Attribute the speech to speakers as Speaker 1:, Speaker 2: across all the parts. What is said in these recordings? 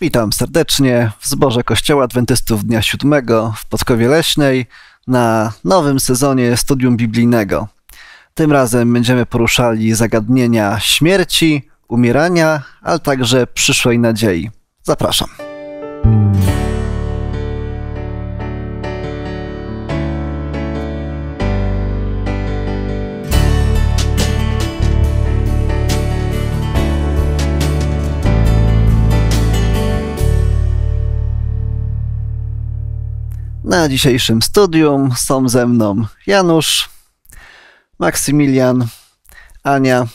Speaker 1: Witam serdecznie w zborze Kościoła Adwentystów Dnia Siódmego w Podkowie Leśnej na nowym sezonie studium biblijnego. Tym razem będziemy poruszali zagadnienia śmierci, umierania, ale także przyszłej nadziei. Zapraszam. Na dzisiejszym studium są ze mną Janusz, Maksymilian, Ania,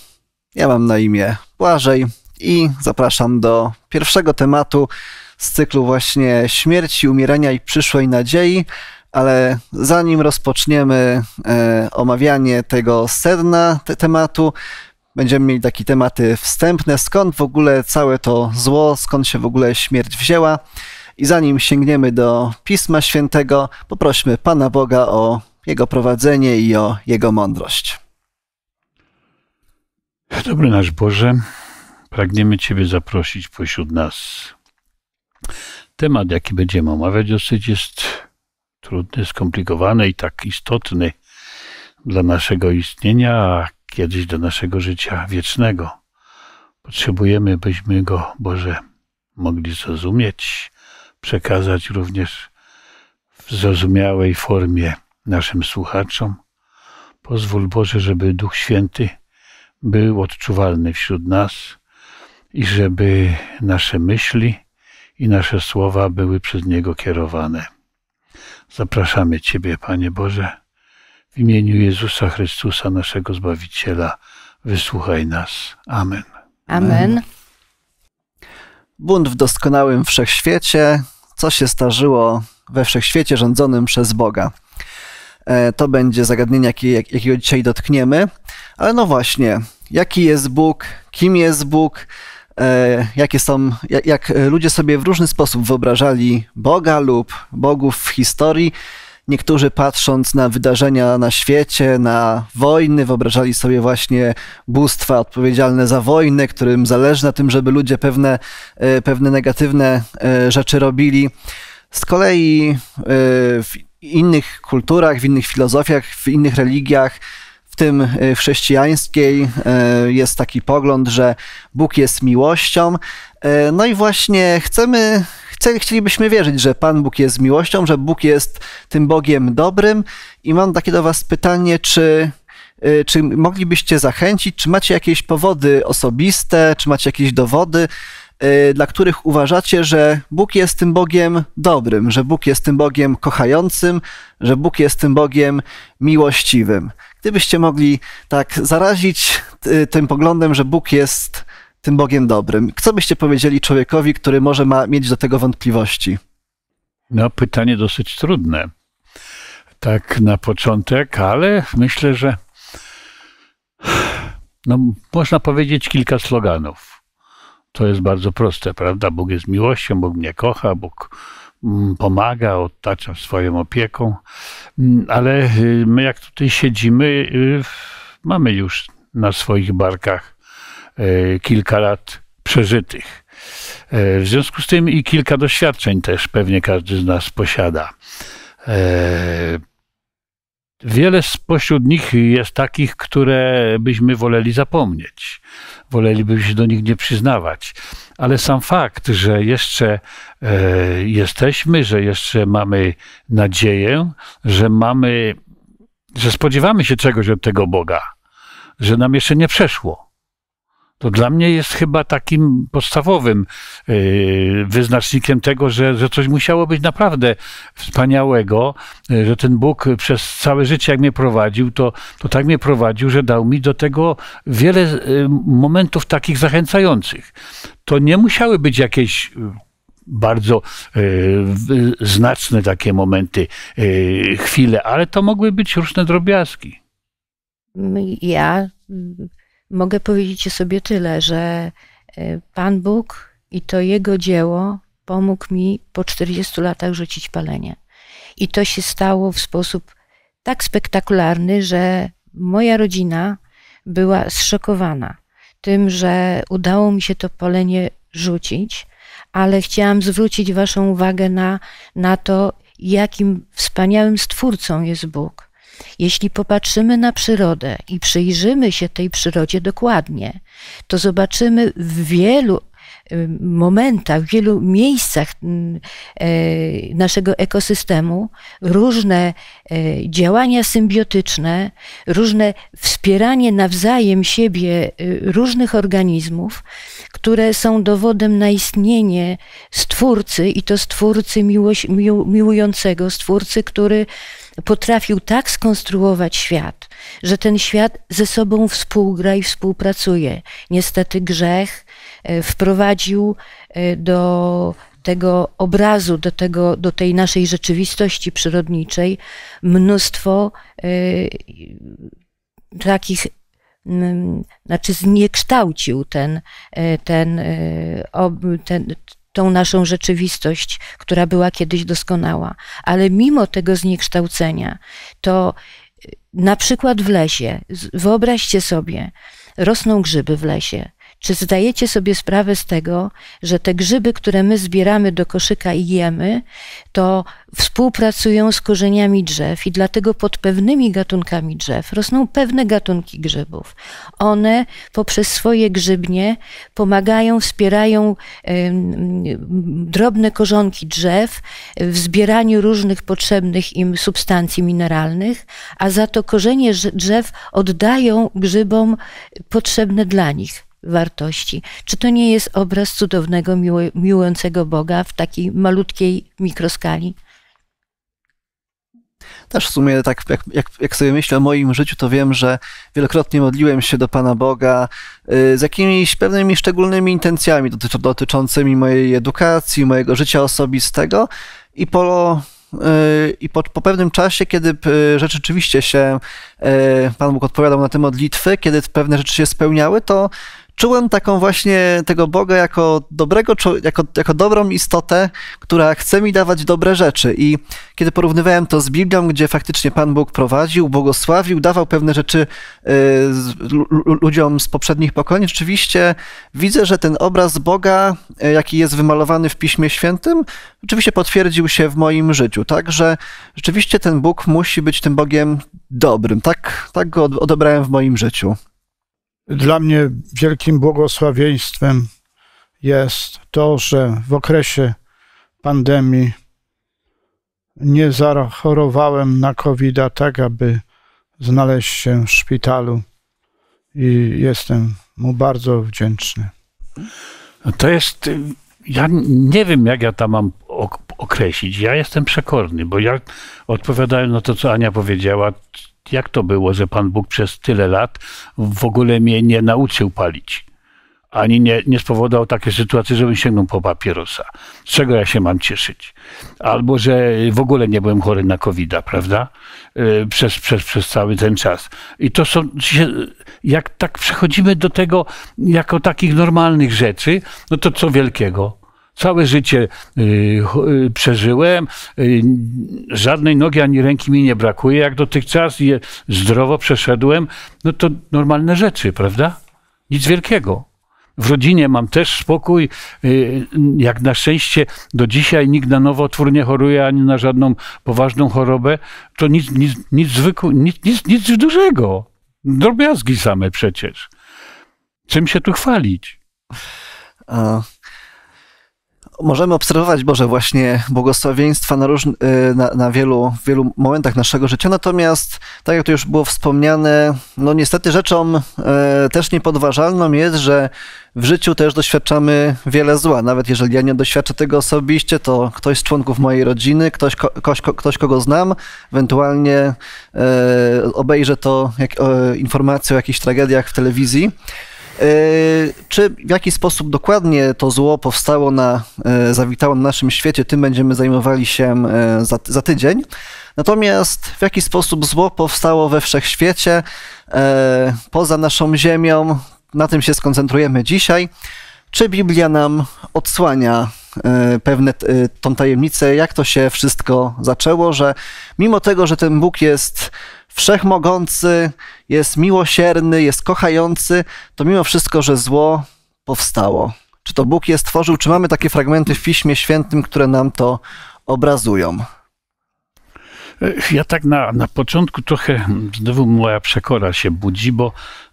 Speaker 1: ja mam na imię Błażej i zapraszam do pierwszego tematu z cyklu właśnie śmierci, umierania i przyszłej nadziei, ale zanim rozpoczniemy e, omawianie tego sedna te tematu, będziemy mieli takie tematy wstępne, skąd w ogóle całe to zło, skąd się w ogóle śmierć wzięła. I zanim sięgniemy do Pisma Świętego, poprośmy Pana Boga o Jego prowadzenie i o Jego mądrość.
Speaker 2: Dobry nasz Boże, pragniemy Ciebie zaprosić pośród nas. Temat, jaki będziemy omawiać, dosyć jest trudny, skomplikowany i tak istotny dla naszego istnienia, a kiedyś do naszego życia wiecznego. Potrzebujemy, byśmy go, Boże, mogli zrozumieć, przekazać również w zrozumiałej formie naszym słuchaczom. Pozwól Boże, żeby Duch Święty był odczuwalny wśród nas i żeby nasze myśli i nasze słowa były przez Niego kierowane. Zapraszamy Ciebie, Panie Boże, w imieniu Jezusa Chrystusa, naszego Zbawiciela.
Speaker 1: Wysłuchaj nas. Amen. Amen. Amen. Bunt w doskonałym wszechświecie co się starzyło we wszechświecie rządzonym przez Boga. E, to będzie zagadnienie, jakiego dzisiaj dotkniemy. Ale no właśnie, jaki jest Bóg, kim jest Bóg, e, jakie są, jak ludzie sobie w różny sposób wyobrażali Boga lub bogów w historii Niektórzy patrząc na wydarzenia na świecie, na wojny, wyobrażali sobie właśnie bóstwa odpowiedzialne za wojny, którym zależy na tym, żeby ludzie pewne, e, pewne negatywne e, rzeczy robili. Z kolei e, w innych kulturach, w innych filozofiach, w innych religiach w tym e, chrześcijańskiej e, jest taki pogląd, że Bóg jest miłością. E, no i właśnie chcemy, chcielibyśmy wierzyć, że Pan Bóg jest miłością, że Bóg jest tym Bogiem dobrym. I mam takie do Was pytanie, czy czy moglibyście zachęcić, czy macie jakieś powody osobiste, czy macie jakieś dowody, dla których uważacie, że Bóg jest tym Bogiem dobrym, że Bóg jest tym Bogiem kochającym, że Bóg jest tym Bogiem miłościwym. Gdybyście mogli tak zarazić y, tym poglądem, że Bóg jest tym Bogiem dobrym, co byście powiedzieli człowiekowi, który może ma mieć do tego wątpliwości? No, pytanie dosyć trudne.
Speaker 2: Tak na początek, ale myślę, że no, można powiedzieć kilka sloganów. To jest bardzo proste, prawda? Bóg jest miłością, Bóg mnie kocha, Bóg Mm, pomaga, otacza swoją opieką, mm, ale y, my jak tutaj siedzimy, y, mamy już na swoich barkach y, kilka lat przeżytych. W związku z tym i kilka doświadczeń też pewnie każdy z nas posiada. Wiele spośród nich jest takich, które byśmy woleli zapomnieć, wolelibyśmy się do nich nie przyznawać, ale sam fakt, że jeszcze e, jesteśmy, że jeszcze mamy nadzieję, że mamy, że spodziewamy się czegoś od tego Boga, że nam jeszcze nie przeszło, to dla mnie jest chyba takim podstawowym yy, wyznacznikiem tego, że, że coś musiało być naprawdę wspaniałego, yy, że ten Bóg przez całe życie, jak mnie prowadził, to, to tak mnie prowadził, że dał mi do tego wiele yy, momentów takich zachęcających. To nie musiały być jakieś bardzo znaczne takie momenty, chwile, ale to mogły być różne drobiazgi.
Speaker 3: Ja mogę powiedzieć sobie tyle, że e, Pan Bóg i to Jego dzieło pomógł mi po 40 latach rzucić palenie. I to się stało w sposób tak spektakularny, że moja rodzina była zszokowana tym, że udało mi się to palenie rzucić, ale chciałam zwrócić Waszą uwagę na, na to, jakim wspaniałym stwórcą jest Bóg jeśli popatrzymy na przyrodę i przyjrzymy się tej przyrodzie dokładnie, to zobaczymy w wielu y, momentach, w wielu miejscach y, e, naszego ekosystemu różne e, działania symbiotyczne, różne wspieranie nawzajem siebie y, różnych organizmów, które są dowodem na istnienie stwórcy i to stwórcy miłość, miłującego, stwórcy, który potrafił tak skonstruować świat, że ten świat ze sobą współgra i współpracuje. Niestety grzech e, wprowadził e, do tego obrazu, do, tego, do tej naszej rzeczywistości przyrodniczej mnóstwo e, takich znaczy zniekształcił ten, ten, ten, tą naszą rzeczywistość, która była kiedyś doskonała. Ale mimo tego zniekształcenia, to y, na przykład w lesie, wyobraźcie sobie, rosną grzyby w lesie. Czy zdajecie sobie sprawę z tego, że te grzyby, które my zbieramy do koszyka i jemy, to współpracują z korzeniami drzew i dlatego pod pewnymi gatunkami drzew rosną pewne gatunki grzybów. One poprzez swoje grzybnie pomagają, wspierają drobne korzonki drzew w zbieraniu różnych potrzebnych im substancji mineralnych, a za to korzenie drzew oddają grzybom potrzebne dla nich wartości. Czy to nie jest obraz cudownego, miły, miłującego Boga w takiej malutkiej mikroskali?
Speaker 1: Też w sumie tak, jak, jak, jak, sobie myślę o moim życiu, to wiem, że wielokrotnie modliłem się do Pana Boga y, z jakimiś pewnymi szczególnymi intencjami dotyczą, dotyczącymi mojej edukacji, mojego życia osobistego i po y, i po, po, pewnym czasie, kiedy rzeczy rzeczywiście się, y, Pan Bóg odpowiadał na te modlitwy, kiedy pewne rzeczy się spełniały, to czułem taką właśnie tego Boga jako dobrego, jako, jako dobrą istotę, która chce mi dawać dobre rzeczy. I kiedy porównywałem to z Biblią, gdzie faktycznie Pan Bóg prowadził, błogosławił, dawał pewne rzeczy y, ludziom z poprzednich pokoleń, rzeczywiście widzę, że ten obraz Boga, y, jaki jest wymalowany w Piśmie Świętym, rzeczywiście potwierdził się w moim życiu. Także rzeczywiście ten Bóg musi być tym Bogiem dobrym. Tak, tak go odebrałem w moim życiu.
Speaker 4: Dla mnie wielkim błogosławieństwem jest to, że w okresie pandemii nie zachorowałem na COVID tak, aby znaleźć się w szpitalu i jestem mu bardzo wdzięczny.
Speaker 2: To jest, ja nie wiem jak ja tam mam określić. Ja jestem przekorny, bo ja odpowiadałem na to, co Ania powiedziała, jak to było, że Pan Bóg przez tyle lat w ogóle mnie nie nauczył palić? Ani nie, nie spowodował takiej sytuacji, żebym sięgnął po papierosa. Z czego ja się mam cieszyć? Albo, że w ogóle nie byłem chory na covid prawda? E, przez, przez, przez cały ten czas. I to są, jak tak przechodzimy do tego jako takich normalnych rzeczy, no to co wielkiego? Całe życie y, y, przeżyłem, y, żadnej nogi ani ręki mi nie brakuje. Jak dotychczas je zdrowo przeszedłem, no to normalne rzeczy, prawda? Nic wielkiego. W rodzinie mam też spokój. Jak na szczęście do dzisiaj nikt na nowotwór nie choruje ani na żadną poważną chorobę, to nic, nic, nic, zwykłego, nic, nic, nic dużego. Drobiazgi same przecież.
Speaker 1: Czym się tu chwalić? możemy obserwować Boże właśnie błogosławieństwa na, róż, y, na, na wielu, wielu momentach naszego życia, natomiast tak jak to już było wspomniane, no niestety rzeczą e, też niepodważalną jest, że w życiu też doświadczamy wiele zła. Nawet jeżeli ja nie doświadczę tego osobiście, to ktoś z członków mojej rodziny, ktoś, ko, ktoś, ko, ktoś kogo znam, ewentualnie e, obejrzę to jak, e, informacje o jakichś tragediach w telewizji. E, czy w jaki sposób dokładnie to zło powstało na, e, zawitało na naszym świecie, tym będziemy zajmowali się e, za, za tydzień. Natomiast w jaki sposób zło powstało we wszechświecie, poza naszą Ziemią, na tym się skoncentrujemy dzisiaj. Czy Biblia nam odsłania pewne tą tajemnicę, jak to się wszystko zaczęło, że mimo tego, że ten Bóg jest wszechmogący, jest miłosierny, jest kochający, to mimo wszystko, że zło powstało. Czy to Bóg je stworzył, czy mamy takie fragmenty w Piśmie Świętym, które nam to obrazują?
Speaker 2: Ja tak na, na początku trochę znowu moja przekora się budzi, bo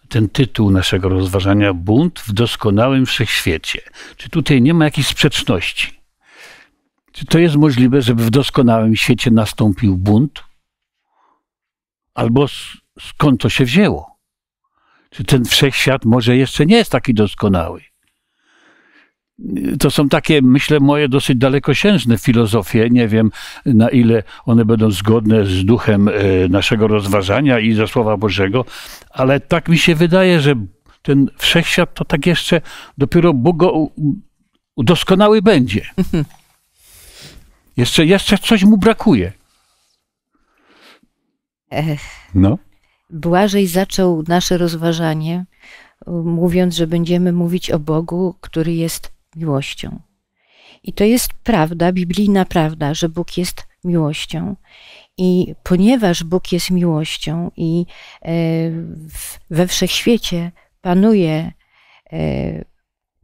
Speaker 2: ten tytuł naszego rozważania Bunt w doskonałym wszechświecie. Czy tutaj nie ma jakiejś sprzeczności? Czy to jest możliwe, żeby w doskonałym świecie nastąpił bunt? albo skąd to się wzięło. Czy ten wszechświat może jeszcze nie jest taki doskonały? To są takie, myślę, moje dosyć dalekosiężne filozofie. Nie wiem, na ile one będą zgodne z duchem e, naszego rozważania i ze Słowa Bożego, ale tak mi się wydaje, że ten wszechświat to tak jeszcze dopiero Bóg go doskonały będzie. Mhm. jeszcze, jeszcze coś mu brakuje.
Speaker 3: Ech. No. Błażej zaczął nasze rozważanie, um, mówiąc, że będziemy mówić o Bogu, który jest miłością. I to jest prawda, biblijna prawda, że Bóg jest miłością. I ponieważ Bóg jest miłością i e, we wszechświecie panuje e,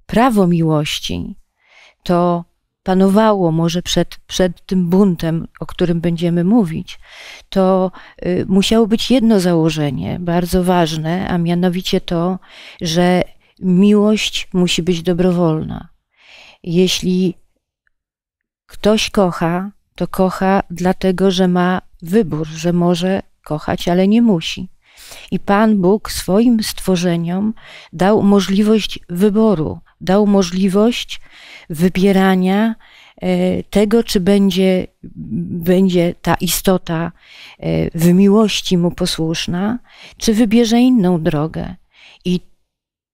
Speaker 3: prawo miłości, to panowało może przed, przed tym buntem, o którym będziemy mówić, to y, musiało być jedno założenie, bardzo ważne, a mianowicie to, że miłość musi być dobrowolna. Jeśli ktoś kocha, to kocha dlatego, że ma wybór, że może kochać, ale nie musi. I Pan Bóg swoim stworzeniom dał możliwość wyboru, dał możliwość wybierania e, tego, czy będzie, będzie ta istota e, w miłości mu posłuszna, czy wybierze inną drogę. I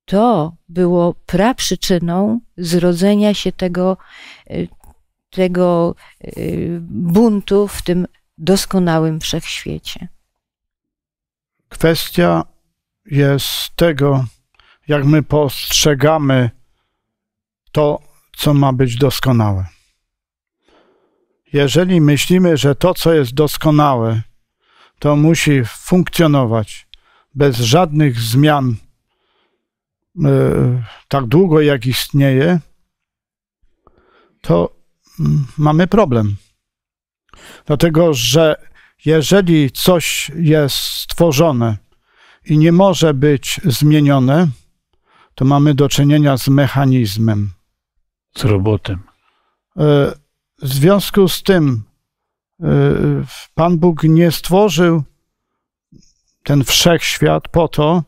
Speaker 3: to było praprzyczyną zrodzenia się tego, e, tego buntu w tym doskonałym wszechświecie.
Speaker 4: Kwestia
Speaker 3: jest tego,
Speaker 4: jak my postrzegamy to, co ma być doskonałe. Jeżeli myślimy, że to, co jest doskonałe, to musi funkcjonować bez żadnych zmian e, tak długo, jak istnieje, to mm, mamy problem. Dlatego, że jeżeli coś jest stworzone i nie może być zmienione, to mamy do czynienia z mechanizmem z robotem. E, w związku z tym e, Pan Bóg nie stworzył ten wszechświat po to,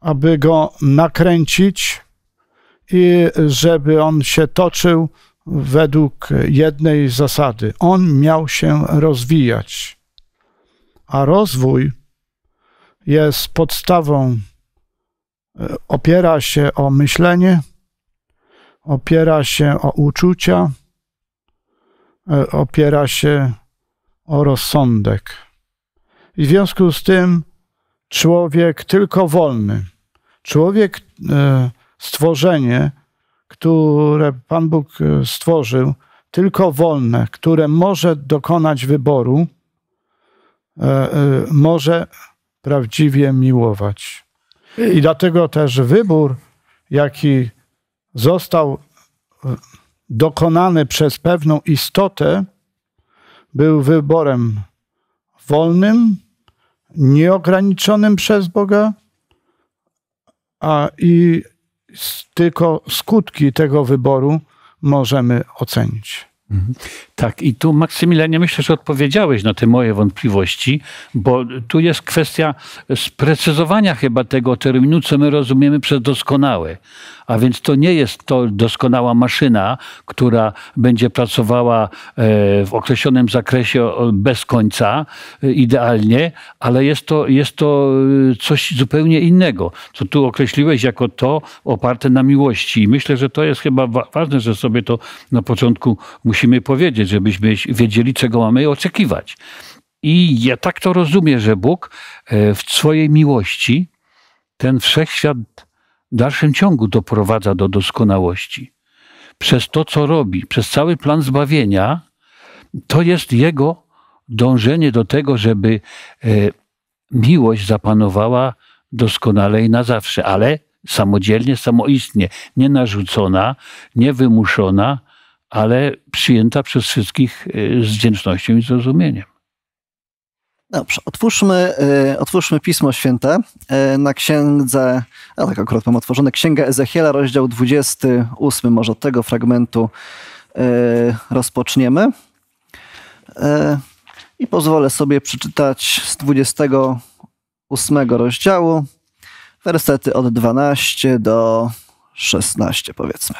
Speaker 4: aby go nakręcić i żeby on się toczył według jednej zasady. On miał się rozwijać. A rozwój jest podstawą, e, opiera się o myślenie, opiera się o uczucia, e, opiera się o rozsądek. I w związku z tym człowiek tylko wolny, człowiek, e, stworzenie, które Pan Bóg e, stworzył, tylko wolne, które może dokonać wyboru, może prawdziwie miłować. I dlatego też wybór, jaki został dokonany przez pewną istotę, był wyborem wolnym, nieograniczonym przez Boga, a i tylko skutki tego wyboru możemy
Speaker 2: ocenić. Mhm. Tak, i tu Maksymilianie myślę, że odpowiedziałeś na te moje wątpliwości, bo tu jest kwestia sprecyzowania chyba tego terminu, co my rozumiemy przez doskonałe. A więc to nie jest to doskonała maszyna, która będzie pracowała e, w określonym zakresie bez końca e, idealnie, ale jest to, jest to e, coś zupełnie innego, co tu określiłeś jako to oparte na miłości. I myślę, że to jest chyba ważne, że sobie to na początku musimy musimy powiedzieć, żebyśmy wiedzieli, czego mamy oczekiwać. I ja tak to rozumiem, że Bóg e, w swojej miłości ten wszechświat w dalszym ciągu doprowadza do doskonałości. Przez to, co robi, przez cały plan zbawienia, to jest Jego dążenie do tego, żeby e, miłość zapanowała doskonale i na zawsze, ale samodzielnie, samoistnie, nie narzucona, nie wymuszona, ale przyjęta przez wszystkich y, z wdzięcznością i zrozumieniem.
Speaker 1: Dobrze, otwórzmy, y, otwórzmy Pismo Święte y, na księdze, a tak akurat mam otworzone, Księga Ezechiela, rozdział 28, może od tego fragmentu rozpoczniemy. I pozwolę sobie przeczytać z 28 rozdziału, wersety od 12 do 16 powiedzmy.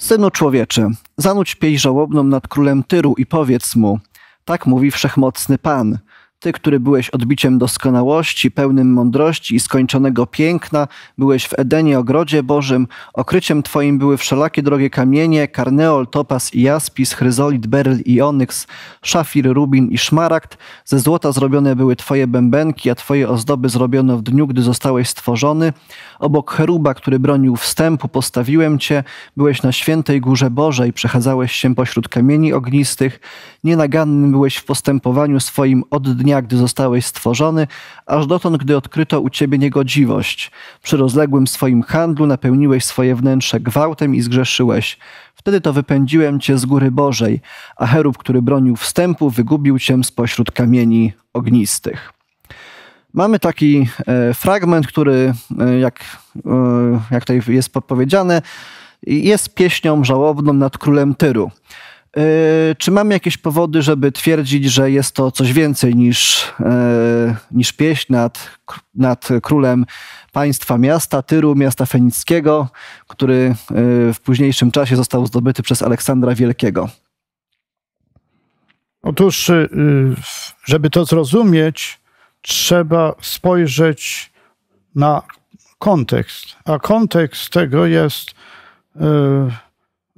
Speaker 1: Synu człowieczy, zanudź piej żałobną nad królem Tyru i powiedz mu, tak mówi wszechmocny Pan – ty, który byłeś odbiciem doskonałości, pełnym mądrości i skończonego piękna, byłeś w Edenie, ogrodzie Bożym, okryciem Twoim były wszelakie drogie kamienie, karneol, topas i jaspis, chryzolit, beryl i onyks, szafir, rubin i szmaragd, ze złota zrobione były Twoje bębenki, a Twoje ozdoby zrobiono w dniu, gdy zostałeś stworzony. Obok cheruba, który bronił wstępu, postawiłem Cię, byłeś na świętej górze Bożej, przechadzałeś się pośród kamieni ognistych, nienaganny byłeś w postępowaniu swoim od dnia dnia, gdy zostałeś stworzony, aż dotąd, gdy odkryto u ciebie niegodziwość. Przy rozległym swoim handlu napełniłeś swoje wnętrze gwałtem i zgrzeszyłeś. Wtedy to wypędziłem cię z góry Bożej, a herub, który bronił wstępu, wygubił cię spośród kamieni ognistych. Mamy taki e, fragment, który, e, jak, e, jak tutaj jest podpowiedziane, jest pieśnią żałobną nad królem Tyru. E, czy mamy jakieś powody, żeby twierdzić, że jest to coś więcej niż, e, niż pieśń nad, nad królem państwa miasta, Tyru, miasta fenickiego, który e, w późniejszym czasie został zdobyty przez Aleksandra Wielkiego? Otóż, żeby to zrozumieć, trzeba
Speaker 4: spojrzeć na kontekst. A kontekst tego jest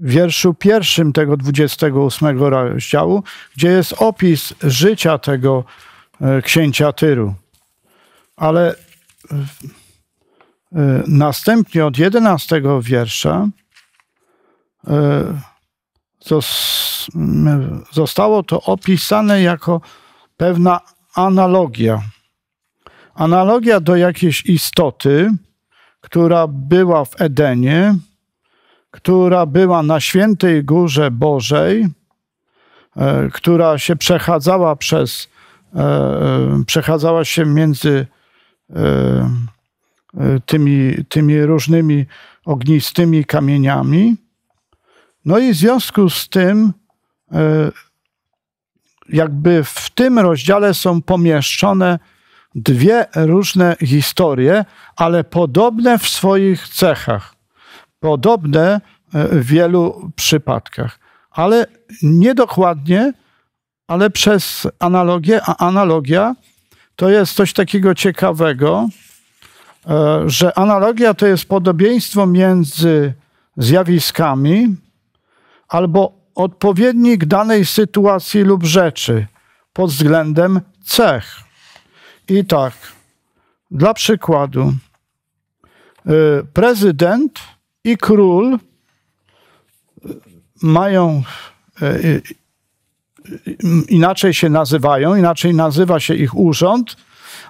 Speaker 4: wierszu pierwszym tego 28 rozdziału, gdzie jest opis życia tego e, księcia Tyru. Ale e, e, następnie od 11 wiersza zostało to opisane jako pewna analogia. Analogia do jakiejś istoty, która była w Edenie, która była na świętej górze Bożej, e, która się przechadzała przez, e, e, przechadzała się między tymi, tymi różnymi ognistymi kamieniami. No i w związku z tym, jakby w tym rozdziale są pomieszczone dwie różne historie, ale podobne w swoich cechach podobne e, w wielu przypadkach, ale niedokładnie, ale przez analogię, a analogia to jest coś takiego ciekawego, e, że analogia to jest podobieństwo między zjawiskami albo odpowiednik danej sytuacji lub rzeczy pod względem cech. I tak, dla przykładu, e, prezydent i król mają e, e, inaczej się nazywają, inaczej nazywa się ich urząd,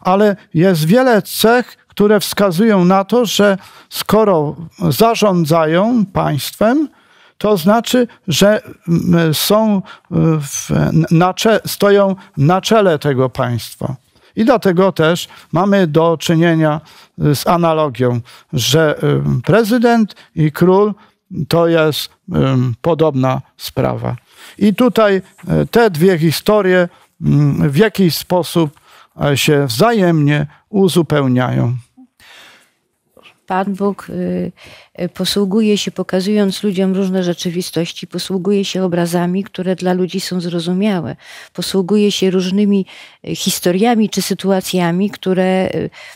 Speaker 4: ale jest wiele cech, które wskazują na to, że skoro zarządzają państwem, to znaczy, że są e, w, na, stoją na czele tego państwa. I dlatego też mamy do czynienia y, z analogią, że y, prezydent i król to jest podobna sprawa. I tutaj y, te dwie historie w jakiś sposób e, się wzajemnie uzupełniają.
Speaker 3: Pan Bóg E, posługuje się, pokazując ludziom różne rzeczywistości, posługuje się obrazami, które dla ludzi są zrozumiałe, posługuje się różnymi e, historiami czy sytuacjami, które e,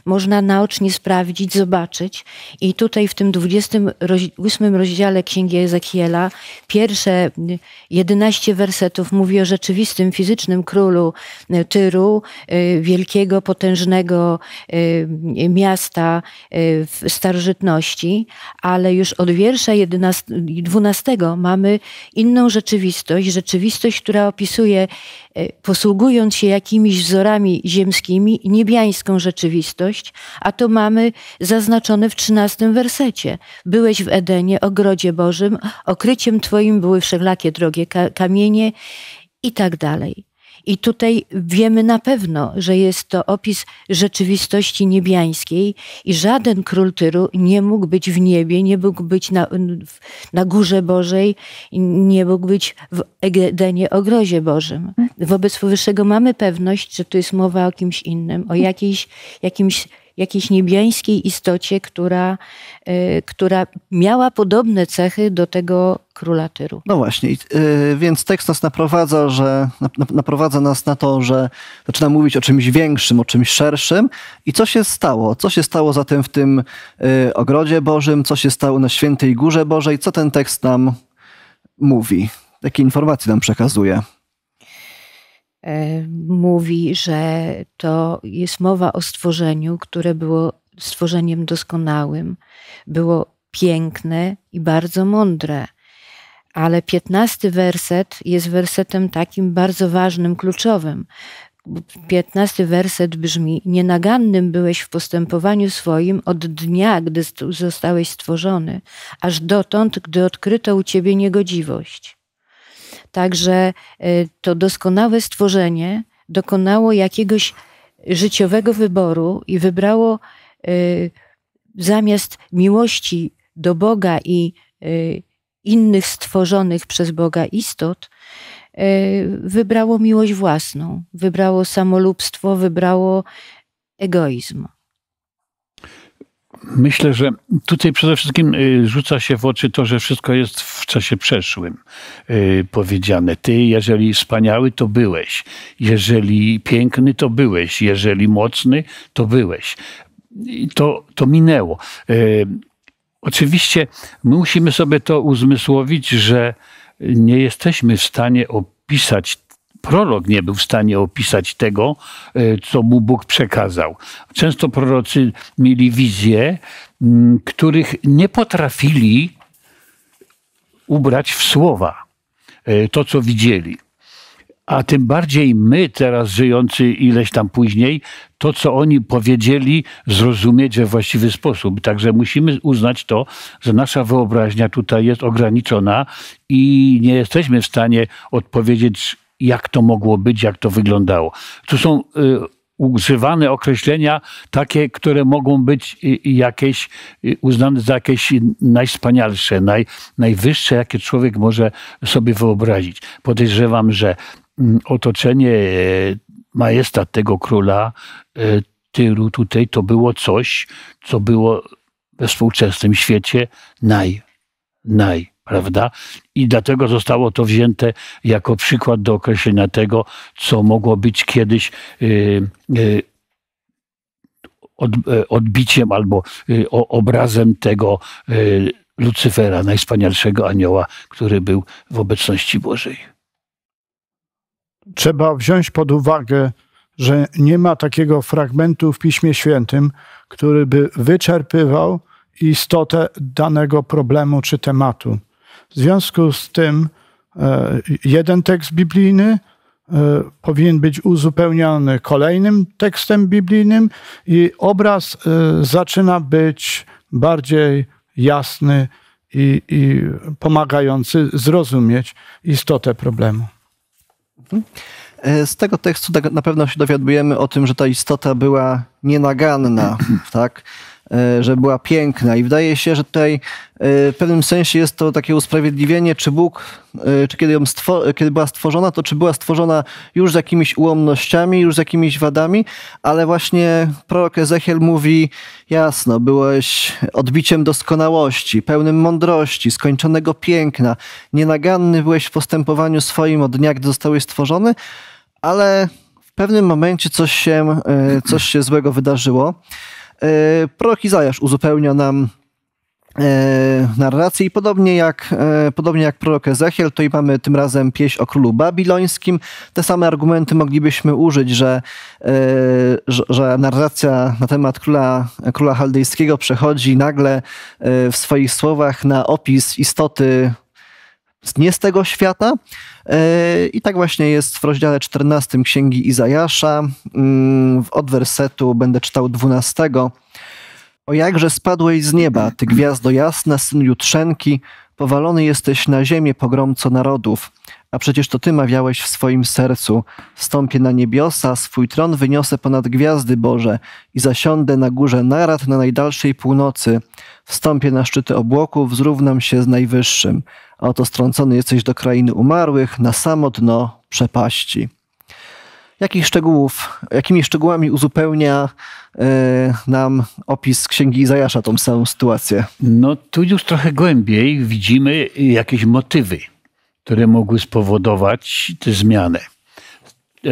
Speaker 3: można naocznie sprawdzić, zobaczyć. I tutaj w tym 28 rozdziale Księgi Ezekiela pierwsze 11 wersetów mówi o rzeczywistym, fizycznym królu Tyru, wielkiego, potężnego miasta w starożytności, ale już od wiersza 11, 12 mamy inną rzeczywistość, rzeczywistość, która opisuje, e, posługując się jakimiś wzorami ziemskimi, niebiańską rzeczywistość, a to mamy zaznaczone w 13 wersecie. Byłeś w Edenie, ogrodzie Bożym, okryciem Twoim były wszelakie drogie kamienie i tak dalej. I tutaj wiemy na pewno, że jest to opis rzeczywistości niebiańskiej i żaden król Tyru nie mógł być w niebie, nie mógł być na, na górze Bożej, nie mógł być w Edenie ogrozie Bożym. Wobec powyższego mamy pewność, że tu jest mowa o kimś innym, o jakiejś, jakimś jakiejś niebiańskiej istocie, która, y, która miała podobne cechy do tego króla Tyru.
Speaker 1: No właśnie, y, więc tekst nas naprowadza, że, naprowadza nas na to, że zaczyna mówić o czymś większym, o czymś szerszym i co się stało? Co się stało zatem w tym y, ogrodzie Bożym? Co się stało na świętej górze Bożej? Co ten tekst nam mówi? Jakie informacje nam przekazuje?
Speaker 3: E, mówi, że to jest mowa o stworzeniu, które było stworzeniem doskonałym, było piękne i bardzo mądre. Ale piętnasty werset jest wersetem takim bardzo ważnym, kluczowym. Piętnasty werset brzmi: Nienagannym byłeś w postępowaniu swoim od dnia, gdy zostałeś stworzony, aż dotąd, gdy odkryto u ciebie niegodziwość. Także e, to doskonałe stworzenie dokonało jakiegoś życiowego wyboru i wybrało e, zamiast miłości do Boga i e, innych stworzonych przez Boga istot, wybrało miłość własną, wybrało samolubstwo, wybrało egoizm.
Speaker 2: Myślę, że tutaj przede wszystkim y, rzuca się w oczy to, że wszystko jest w czasie przeszłym y, powiedziane. Ty, jeżeli wspaniały, to byłeś. Jeżeli piękny, to byłeś. Jeżeli mocny, to byłeś. I to, to minęło. Y, oczywiście my musimy sobie to uzmysłowić, że nie jesteśmy w stanie opisać prorok nie był w stanie opisać tego, e, co mu Bóg przekazał. Często prorocy mieli wizje, mm, których nie potrafili ubrać w słowa e, to, co widzieli. A tym bardziej my, teraz żyjący ileś tam później, to, co oni powiedzieli, zrozumieć we właściwy sposób. Także musimy uznać to, że nasza wyobraźnia tutaj jest ograniczona i nie jesteśmy w stanie odpowiedzieć jak to mogło być, jak to wyglądało. Tu są y, używane określenia takie, które mogą być y, y, jakieś, uznane za jakieś najwspanialsze, naj, najwyższe, jakie człowiek może sobie wyobrazić. Podejrzewam, że mm, otoczenie majestat tego króla Tyru tutaj to było coś, co było we współczesnym świecie naj, naj prawda? I dlatego zostało to wzięte jako przykład do określenia tego, co mogło być kiedyś y, y, e, odbiciem albo y, obrazem tego Lucyfera, najwspanialszego anioła, który był w obecności Bożej.
Speaker 4: Trzeba wziąć pod uwagę, że nie ma takiego fragmentu w Piśmie Świętym, który by wyczerpywał istotę danego problemu czy tematu. W związku z tym e, jeden tekst biblijny e, powinien być uzupełniony kolejnym tekstem biblijnym i obraz e, zaczyna być bardziej jasny
Speaker 1: i, i pomagający zrozumieć istotę problemu. Mhm. Z tego tekstu tak na pewno się dowiadujemy o tym, że ta istota była nienaganna, tak? E, że była piękna. I wydaje się, że tutaj e, w pewnym sensie jest to takie usprawiedliwienie, czy Bóg, e, czy kiedy, kiedy była stworzona, to czy była stworzona już z jakimiś ułomnościami, już z jakimiś wadami, ale właśnie prorok Ezechiel mówi, jasno, byłeś odbiciem doskonałości, pełnym mądrości, skończonego piękna, nienaganny byłeś w postępowaniu swoim od dnia, gdy zostałeś stworzony, ale w pewnym momencie coś się, coś się złego wydarzyło. E, prorok Izajasz uzupełnia nam e, narrację I podobnie jak, e, podobnie jak prorok Ezechiel, tutaj mamy tym razem pieśń o królu babilońskim. Te same argumenty moglibyśmy użyć, że, że, że narracja na temat króla, króla chaldejskiego przechodzi nagle w swoich słowach na opis istoty nie z tego świata. E, I tak właśnie jest w rozdziale 14 Księgi Izajasza. Mm, od wersetu będę czytał 12. O jakże spadłeś z nieba, ty gwiazdo jasna, syn jutrzenki, powalony jesteś na ziemię pogromco narodów. A przecież to ty mawiałeś w swoim sercu: Wstąpię na niebiosa, swój tron wyniosę ponad gwiazdy Boże i zasiądę na górze narad na najdalszej północy. Wstąpię na szczyty obłoków, zrównam się z najwyższym. A oto strącony jesteś do krainy umarłych, na samo dno przepaści. Jakich szczegółów, jakimi szczegółami uzupełnia e, nam opis Księgi Izajasza tą samą sytuację? No tu już trochę głębiej
Speaker 2: widzimy jakieś motywy które mogły spowodować te zmiany. E,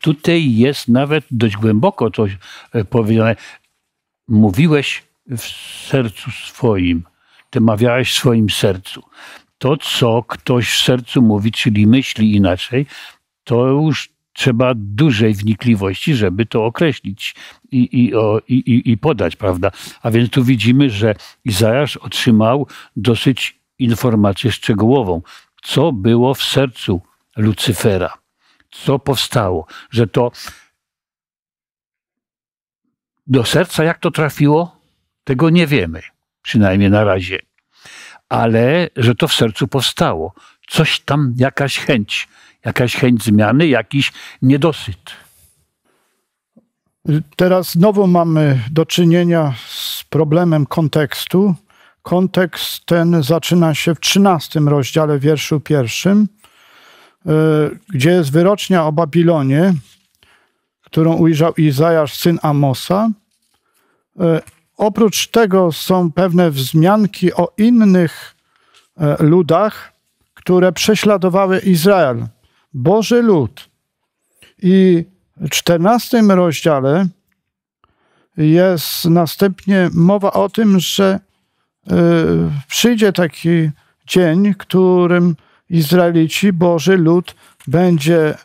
Speaker 2: tutaj jest nawet dość głęboko to e, powiedziane. Mówiłeś w sercu swoim, ty mawiałeś w swoim sercu. To, co ktoś w sercu mówi, czyli myśli inaczej, to już trzeba dużej wnikliwości, żeby to określić i, i, o, i, i podać, prawda? A więc tu widzimy, że Izajasz otrzymał dosyć informację szczegółową co było w sercu Lucyfera, co powstało, że to do serca jak to trafiło, tego nie wiemy, przynajmniej na razie, ale że to w sercu powstało. Coś tam, jakaś chęć, jakaś chęć zmiany, jakiś niedosyt.
Speaker 4: Teraz znowu mamy do czynienia z problemem kontekstu, Kontekst ten zaczyna się w 13 rozdziale wierszu pierwszym, e, gdzie jest wyrocznia o Babilonie, którą ujrzał Izajasz, syn Amosa. E, oprócz tego są pewne wzmianki o innych e, ludach, które prześladowały Izrael. Boży lud. I w 14 rozdziale jest następnie mowa o tym, że Y, przyjdzie taki dzień, którym Izraelici, Boży lud będzie y,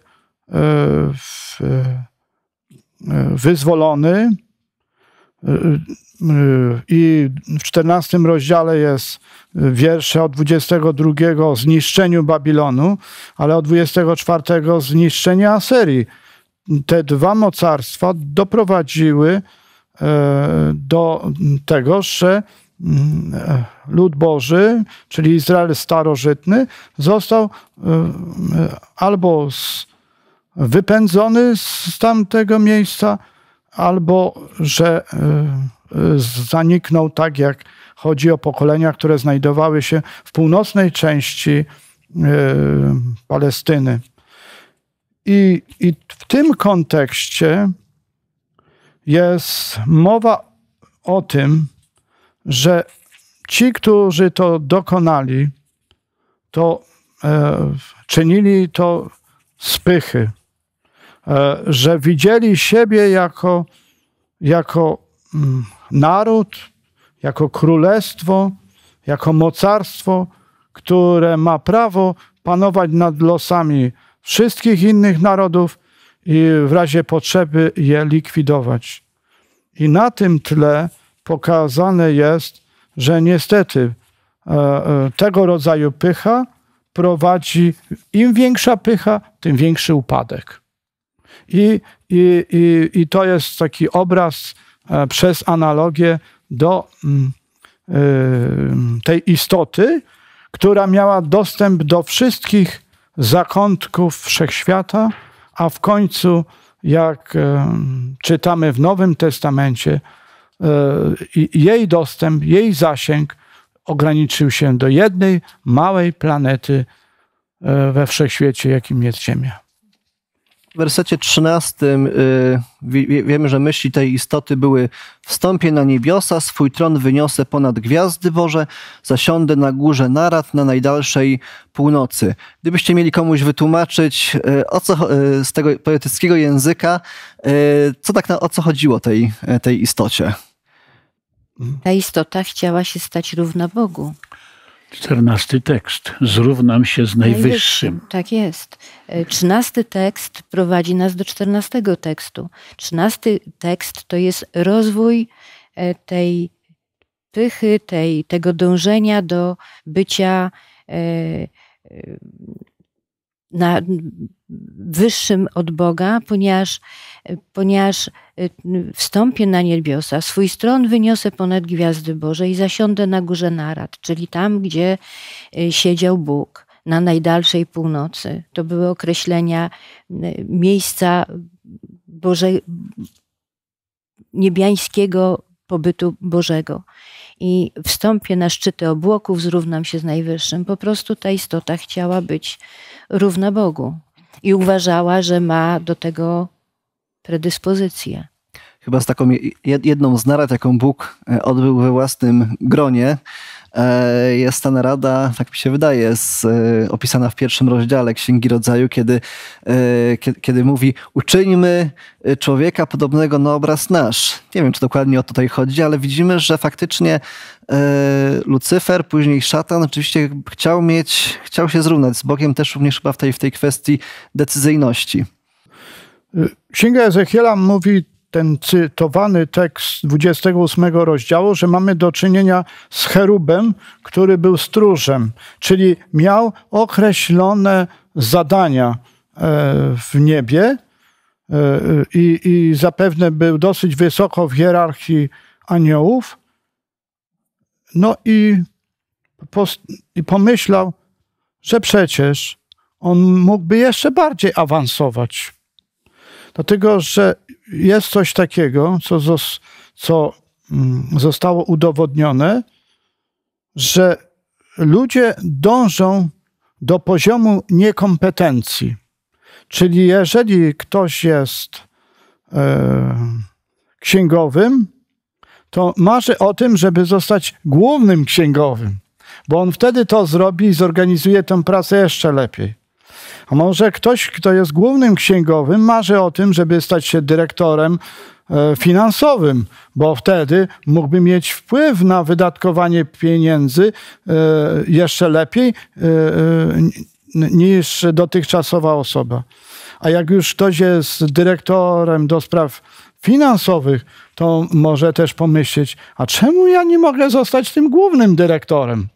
Speaker 4: y, wyzwolony. I w 14 rozdziale jest wiersze od 22 o zniszczeniu Babilonu, ale od 24 zniszczeniu Asyrii. Te dwa mocarstwa doprowadziły do tego, że Mm, e, lud Boży, czyli Izrael starożytny, został e, albo wypędzony z tamtego miejsca, albo że e, zaniknął tak, jak chodzi o pokolenia, które znajdowały się w północnej części Palestyny. I, i w tym kontekście jest mowa o tym, że ci, którzy to dokonali, to e, czynili to spychy, e, że widzieli siebie jako, jako mm, naród, jako królestwo, jako mocarstwo, które ma prawo panować nad losami wszystkich innych narodów i w razie potrzeby je likwidować. I na tym tle pokazane jest, że niestety e, e, tego rodzaju pycha prowadzi, im większa pycha, tym większy upadek. I, i, i, i to jest taki obraz e, przez analogię do mm, tej istoty, która miała dostęp do wszystkich zakątków wszechświata, a w końcu, jak czytamy w Nowym Testamencie, E, jej dostęp, jej zasięg ograniczył się do jednej małej planety e, we wszechświecie, jakim jest Ziemia.
Speaker 1: W wersecie 13 yy, e, wiemy, że myśli tej istoty były: Wstąpię na niebiosa, swój tron wyniosę ponad gwiazdy Boże, zasiądę na górze narad na najdalszej północy. Gdybyście mieli komuś wytłumaczyć, yy, o co yy, z tego poetyckiego języka, co tak na, o co chodziło tej, tej istocie?
Speaker 3: Ta istota chciała się stać równa Bogu.
Speaker 2: Czternasty tekst. Zrównam się z najwyższym. najwyższym.
Speaker 3: Tak jest. E, trzynasty tekst prowadzi nas do czternastego tekstu. Trzynasty tekst to jest rozwój e, tej pychy, tej, tego dążenia do bycia e, na wyższym od Boga, ponieważ, ponieważ y, wstąpię na niebiosa, swój stron wyniosę ponad gwiazdy Boże i zasiądę na górze narad, czyli tam, gdzie y, siedział Bóg, na najdalszej północy. To były określenia y, miejsca Boże, niebiańskiego pobytu Bożego. I wstąpię na szczyty obłoków, zrównam się z Najwyższym. Po prostu ta istota chciała być równa Bogu. I uważała, że ma do tego predyspozycję.
Speaker 1: Chyba z taką jedną z narad, jaką Bóg e, odbył we własnym gronie, E, jest ta narada, tak mi się wydaje, z, e, opisana w pierwszym rozdziale Księgi Rodzaju, kiedy, e, kiedy, mówi uczyńmy człowieka podobnego na obraz nasz. Nie wiem, czy dokładnie o to tutaj chodzi, ale widzimy, że faktycznie Lucyfer, później szatan, oczywiście chciał mieć, chciał się zrównać z Bogiem też również chyba w tej, w tej kwestii decyzyjności. Księga Ezechiela mówi ten cytowany tekst
Speaker 4: 28 rozdziału, że mamy do czynienia z cherubem, który był stróżem, czyli miał określone zadania e, w niebie e, i, i zapewne był dosyć wysoko w hierarchii aniołów. No i, i pomyślał, że przecież on mógłby jeszcze bardziej awansować Dlatego, że jest coś takiego, co, zos, co mm, zostało udowodnione, że ludzie dążą do poziomu niekompetencji. Czyli jeżeli ktoś jest e, księgowym, to marzy o tym, żeby zostać głównym księgowym, bo on wtedy to zrobi i zorganizuje tę pracę jeszcze lepiej. A może ktoś, kto jest głównym księgowym, marzy o tym, żeby stać się dyrektorem e, finansowym, bo wtedy mógłby mieć wpływ na wydatkowanie pieniędzy e, jeszcze lepiej e, niż dotychczasowa osoba. A jak już ktoś jest dyrektorem do spraw finansowych, to może też pomyśleć, a czemu ja nie mogę zostać tym głównym dyrektorem?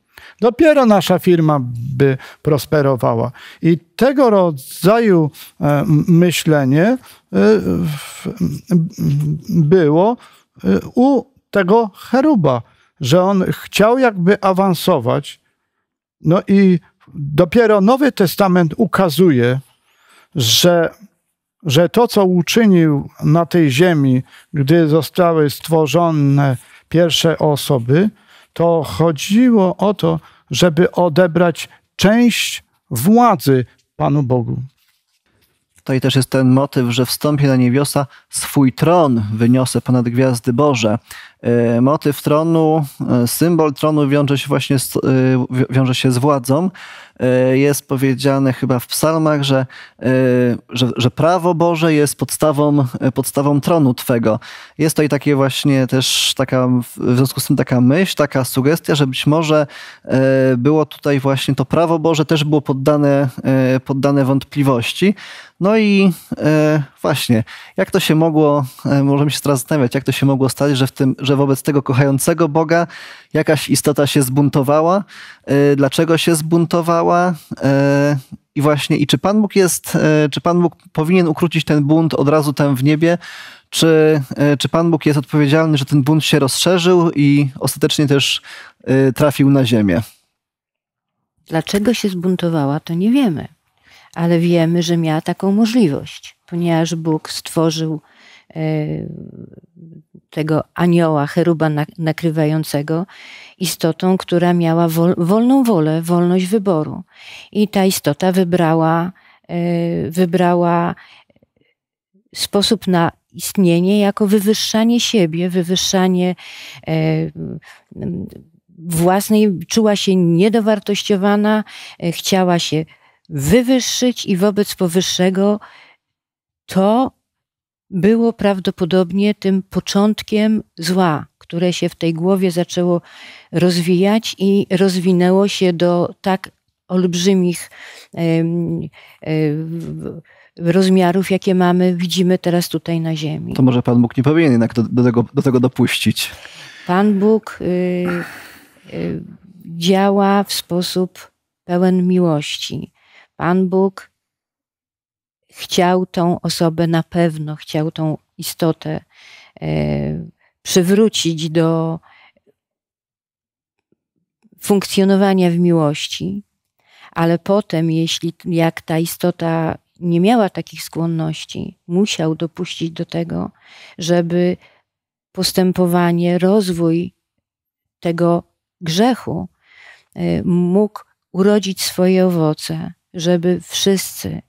Speaker 4: Dopiero nasza firma by prosperowała. I tego rodzaju e, myślenie e, było e, u tego cheruba, że on chciał jakby awansować. No i dopiero Nowy Testament ukazuje, że, że to, co uczynił na tej ziemi, gdy zostały stworzone pierwsze osoby, to chodziło o to, żeby
Speaker 1: odebrać część władzy Panu Bogu. Tutaj też jest ten motyw, że wstąpię na niebiosa, swój tron wyniosę ponad gwiazdy Boże. E, motyw tronu, e, symbol tronu wiąże się właśnie z, e, wiąże się z władzą, E, jest powiedziane chyba w psalmach, że, e, że, że prawo Boże jest podstawą, e, podstawą tronu Twego. Jest to i takie właśnie też taka, w związku z tym taka myśl, taka sugestia, że być może było tutaj właśnie to prawo Boże też było poddane, poddane wątpliwości. No i e, właśnie, jak to się mogło, e, możemy się teraz zastanawiać, jak to się mogło stać, że, w tym, że wobec tego kochającego Boga jakaś istota się zbuntowała, e, dlaczego się zbuntowała e, i właśnie, i czy Pan Bóg jest, e, czy Pan Bóg powinien ukrócić ten bunt od razu tam w niebie, czy, e, czy Pan Bóg jest odpowiedzialny, że ten bunt się rozszerzył i ostatecznie też trafił na ziemię?
Speaker 3: Dlaczego się zbuntowała, to nie wiemy ale wiemy, że miała taką możliwość, ponieważ Bóg stworzył e, tego anioła, cheruba nakrywającego, istotą, która miała wolną wolę, wolność wyboru. I ta istota wybrała, e, wybrała sposób na istnienie jako wywyższanie siebie, wywyższanie e, własnej, czuła się niedowartościowana, chciała się wywyższyć i wobec powyższego to było prawdopodobnie tym początkiem zła, które się w tej głowie zaczęło rozwijać i rozwinęło się do tak olbrzymich rozmiarów, jakie mamy, widzimy teraz tutaj na Ziemi. To
Speaker 1: może Pan Bóg nie powinien jednak do, do tego, do tego dopuścić.
Speaker 3: Pan Bóg y, y, działa w sposób pełen miłości. Pan Bóg chciał tą osobę na pewno, chciał tą istotę e, przywrócić do funkcjonowania w miłości, ale potem, jeśli jak ta istota nie miała takich skłonności, musiał dopuścić do tego, żeby postępowanie, rozwój tego grzechu e, mógł urodzić swoje owoce żeby wszyscy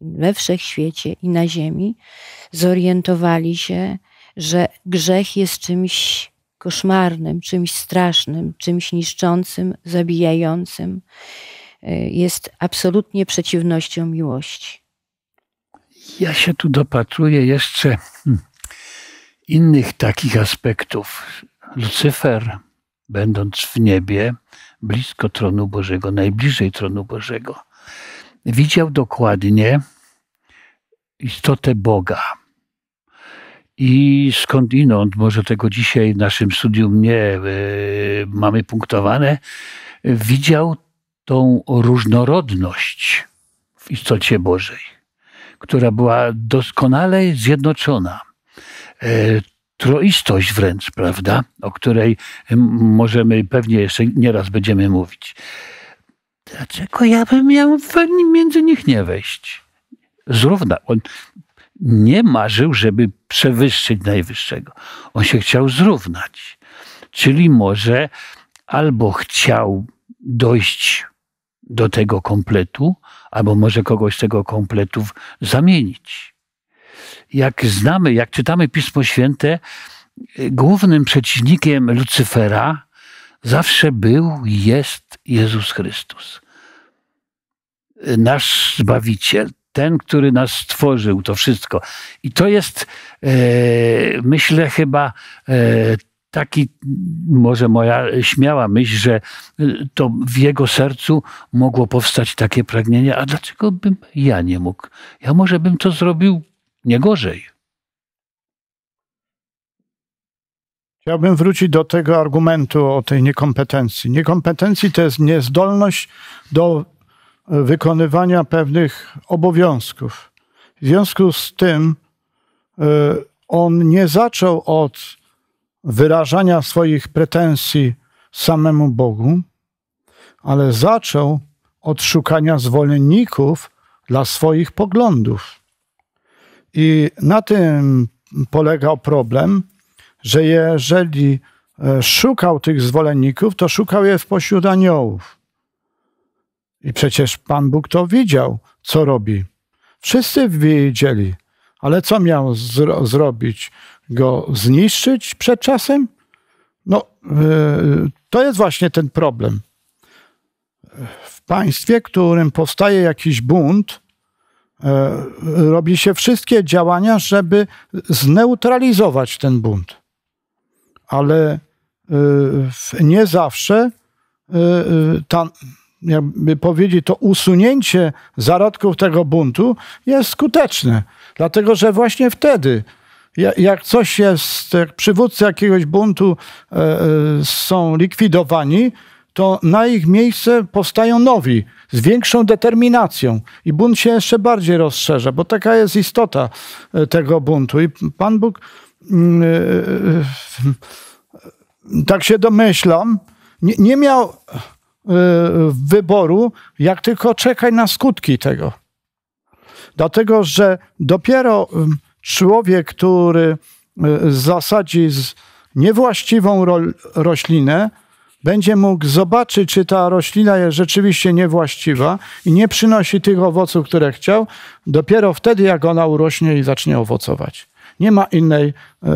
Speaker 3: we wszechświecie i na ziemi zorientowali się, że grzech jest czymś koszmarnym, czymś strasznym, czymś niszczącym, zabijającym. Y, jest absolutnie przeciwnością miłości.
Speaker 2: Ja się tu dopatruję jeszcze hmm, innych takich aspektów. Lucyfer, będąc w niebie, blisko tronu Bożego, najbliżej tronu Bożego, widział dokładnie istotę Boga. I skądinąd, może tego dzisiaj w naszym studium nie y, mamy punktowane, widział tą różnorodność w istocie Bożej, która była doskonale zjednoczona. Y, troistość wręcz, prawda, o której możemy pewnie jeszcze nieraz będziemy mówić. Dlaczego ja bym miał między nich nie wejść? Zrówna. On nie marzył, żeby przewyższyć najwyższego. On się chciał zrównać. Czyli może albo chciał dojść do tego kompletu, albo może kogoś z tego kompletu zamienić. Jak znamy, jak czytamy Pismo Święte, głównym przeciwnikiem Lucyfera zawsze był i jest Jezus Chrystus. Nasz Zbawiciel, ten, który nas stworzył, to wszystko. I to jest, e, myślę, chyba e, taki, może moja śmiała myśl, że e, to w jego sercu mogło powstać takie pragnienie, a dlaczego bym ja nie mógł? Ja może bym to zrobił nie gorzej.
Speaker 4: Chciałbym wrócić do tego argumentu o tej niekompetencji. Niekompetencji to jest niezdolność do e, wykonywania pewnych obowiązków. W związku z tym e, on nie zaczął od wyrażania swoich pretensji samemu Bogu, ale zaczął od szukania zwolenników dla swoich poglądów. I na tym polegał problem, że jeżeli e, szukał tych zwolenników, to szukał je pośród aniołów. I przecież Pan Bóg to widział, co robi. Wszyscy wiedzieli, ale co miał zro zrobić? Go zniszczyć przed czasem? No, yy, to jest właśnie ten problem. W państwie, w którym powstaje jakiś bunt, yy, robi się wszystkie działania, żeby zneutralizować ten bunt ale y, nie zawsze y, y, ta, jakby powiedzieć, to usunięcie zarodków tego buntu jest skuteczne. Dlatego, że właśnie wtedy, jak coś jest, jak przywódcy jakiegoś buntu e, e, są likwidowani, to na ich miejsce powstają nowi z większą determinacją i bunt się jeszcze bardziej rozszerza, bo taka jest istota e, tego buntu. I Pan Bóg Mm, e, e, e, tak się domyślam, nie, nie miał wyboru, jak tylko czekaj na skutki tego. Dlatego, że dopiero mm, człowiek, który zasadzi niewłaściwą roślinę, będzie mógł zobaczyć, czy ta roślina jest rzeczywiście niewłaściwa i nie przynosi tych owoców, które chciał, dopiero wtedy, jak ona urośnie i zacznie owocować. Nie ma innej, e,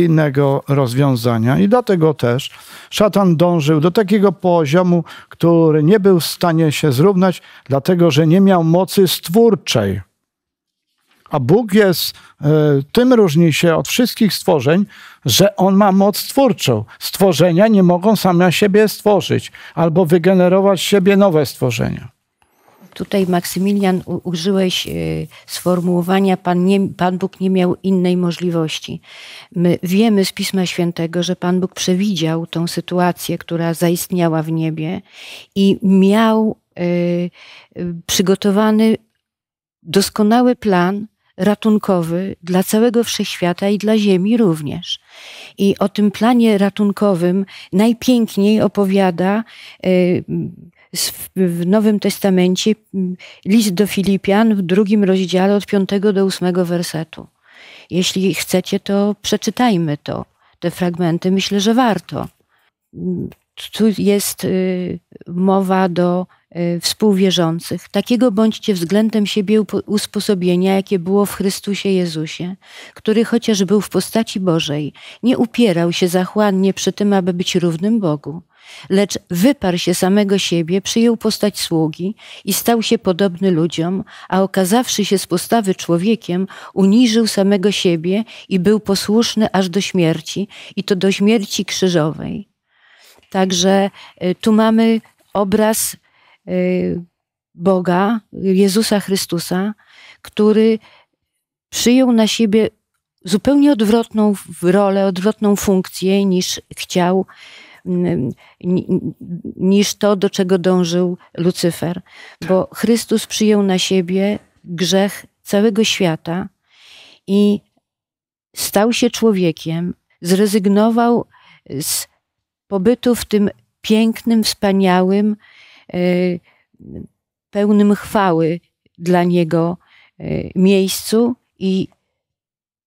Speaker 4: innego rozwiązania. I dlatego też szatan dążył do takiego poziomu, który nie był w stanie się zrównać, dlatego że nie miał mocy stwórczej. A Bóg jest, e, tym różni się od wszystkich stworzeń, że On ma moc twórczą. Stworzenia nie mogą same siebie stworzyć albo wygenerować siebie nowe stworzenia
Speaker 3: tutaj Maksymilian użyłeś y, sformułowania pan, nie, pan Bóg nie miał innej możliwości. My wiemy z Pisma Świętego, że Pan Bóg przewidział tą sytuację, która zaistniała w niebie i miał y, y, przygotowany doskonały plan ratunkowy dla całego wszechświata i dla Ziemi również. I o tym planie ratunkowym najpiękniej opowiada w Nowym Testamencie list do Filipian w drugim rozdziale od 5 do 8 wersetu. Jeśli chcecie, to przeczytajmy to, te fragmenty. Myślę, że warto. Tu jest y, mowa do y, współwierzących. Takiego bądźcie względem siebie usposobienia, jakie było w Chrystusie Jezusie, który chociaż był w postaci Bożej, nie upierał się zachłannie przy tym, aby być równym Bogu lecz wyparł się samego siebie, przyjął postać sługi i stał się podobny ludziom, a okazawszy się z postawy człowiekiem, uniżył samego siebie i był posłuszny aż do śmierci, i to do śmierci krzyżowej. Także e, tu mamy obraz e, Boga, Jezusa Chrystusa, który przyjął na siebie zupełnie odwrotną rolę, odwrotną funkcję niż chciał niż to, do czego dążył Lucyfer. Bo tak. Chrystus przyjął na siebie grzech całego świata i stał się człowiekiem, zrezygnował z pobytu w tym pięknym, wspaniałym, e, pełnym chwały dla niego e, miejscu i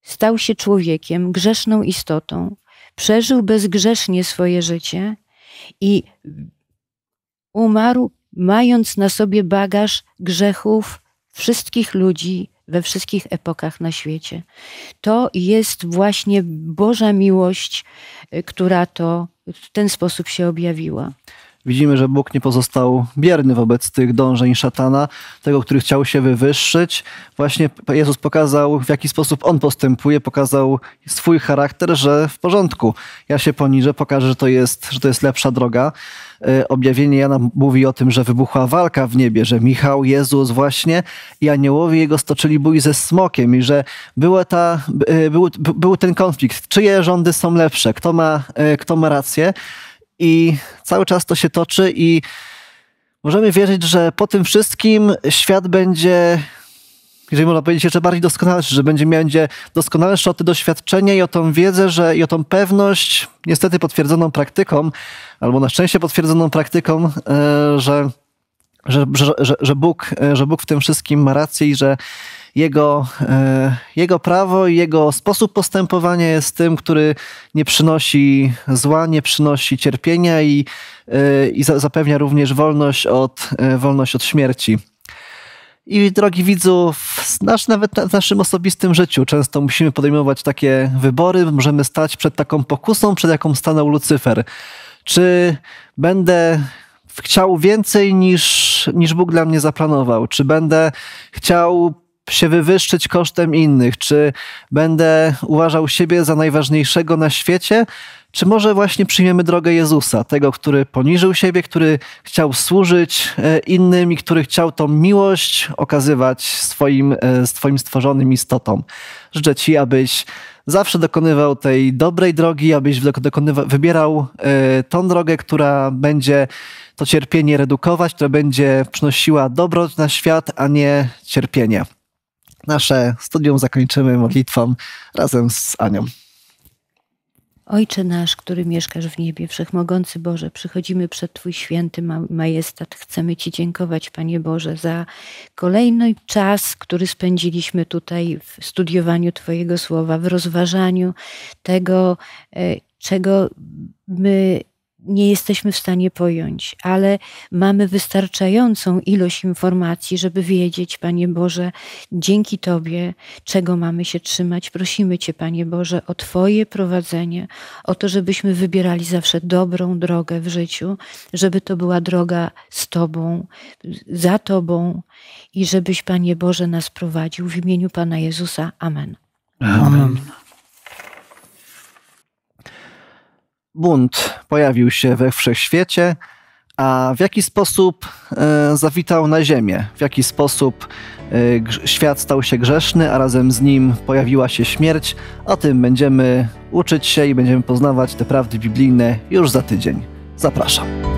Speaker 3: stał się człowiekiem, grzeszną istotą, przeżył bezgrzesznie swoje życie i umarł, mając na sobie bagaż grzechów wszystkich ludzi we wszystkich epokach na świecie. To jest właśnie Boża miłość, y, która to w ten sposób się objawiła.
Speaker 1: Widzimy, że Bóg nie pozostał bierny wobec tych dążeń szatana, tego, który chciał się wywyższyć. Właśnie Jezus pokazał, w jaki sposób on postępuje, pokazał swój charakter, że w porządku. Ja się poniżę, pokażę, że to jest, że to jest lepsza droga. E, objawienie Jana mówi o tym, że wybuchła walka w niebie, że Michał, Jezus właśnie i aniołowie jego stoczyli bój ze smokiem i że była ta, e, był, był ten konflikt. Czyje rządy są lepsze? Kto ma, e, kto ma rację? i cały czas to się toczy i możemy wierzyć, że po tym wszystkim świat będzie, jeżeli można powiedzieć, jeszcze bardziej doskonalszy, że będzie miał będzie doskonalsze o te doświadczenie i o tą wiedzę, że, i o tą pewność, niestety potwierdzoną praktyką, albo na szczęście potwierdzoną praktyką, e, że, że, że, że, Bóg, e, że Bóg w tym wszystkim ma rację i że jego, e, jego prawo i jego sposób postępowania jest tym, który nie przynosi zła, nie przynosi cierpienia i, e, i zapewnia również wolność od, e, wolność od śmierci. I drogi widzu, w nasz, nawet w naszym osobistym życiu często musimy podejmować takie wybory, możemy stać przed taką pokusą, przed jaką stanął Lucyfer. Czy będę chciał więcej niż, niż Bóg dla mnie zaplanował? Czy będę chciał się wywyższyć kosztem innych? Czy będę uważał siebie za najważniejszego na świecie? Czy może właśnie przyjmiemy drogę Jezusa, tego, który poniżył siebie, który chciał służyć e, innym i który chciał tą miłość okazywać swoim, e, swoim stworzonym istotom? Życzę Ci, abyś zawsze dokonywał tej dobrej drogi, abyś wybierał e, tą drogę, która będzie to cierpienie redukować, która będzie przynosiła dobroć na świat, a nie cierpienie nasze studium zakończymy modlitwą razem z Anią.
Speaker 3: Ojcze nasz, który mieszkasz w niebie, wszechmogący Boże, przychodzimy przed Twój święty majestat. Chcemy Ci dziękować, Panie Boże, za kolejny czas, który spędziliśmy tutaj w studiowaniu Twojego słowa, w rozważaniu tego, e, czego my nie jesteśmy w stanie pojąć, ale mamy wystarczającą ilość informacji, żeby wiedzieć, Panie Boże, dzięki Tobie, czego mamy się trzymać. Prosimy Cię, Panie Boże, o Twoje prowadzenie, o to, żebyśmy wybierali zawsze dobrą drogę w życiu, żeby to była droga z Tobą, za Tobą i żebyś, Panie Boże, nas prowadził. W imieniu Pana Jezusa. Amen. Amen. Amen.
Speaker 1: bunt pojawił się we wszechświecie, a w jaki sposób e, zawitał na Ziemię, w jaki sposób e, świat stał się grzeszny, a razem z nim pojawiła się śmierć, o tym będziemy uczyć się i będziemy poznawać te prawdy biblijne już za tydzień. Zapraszam.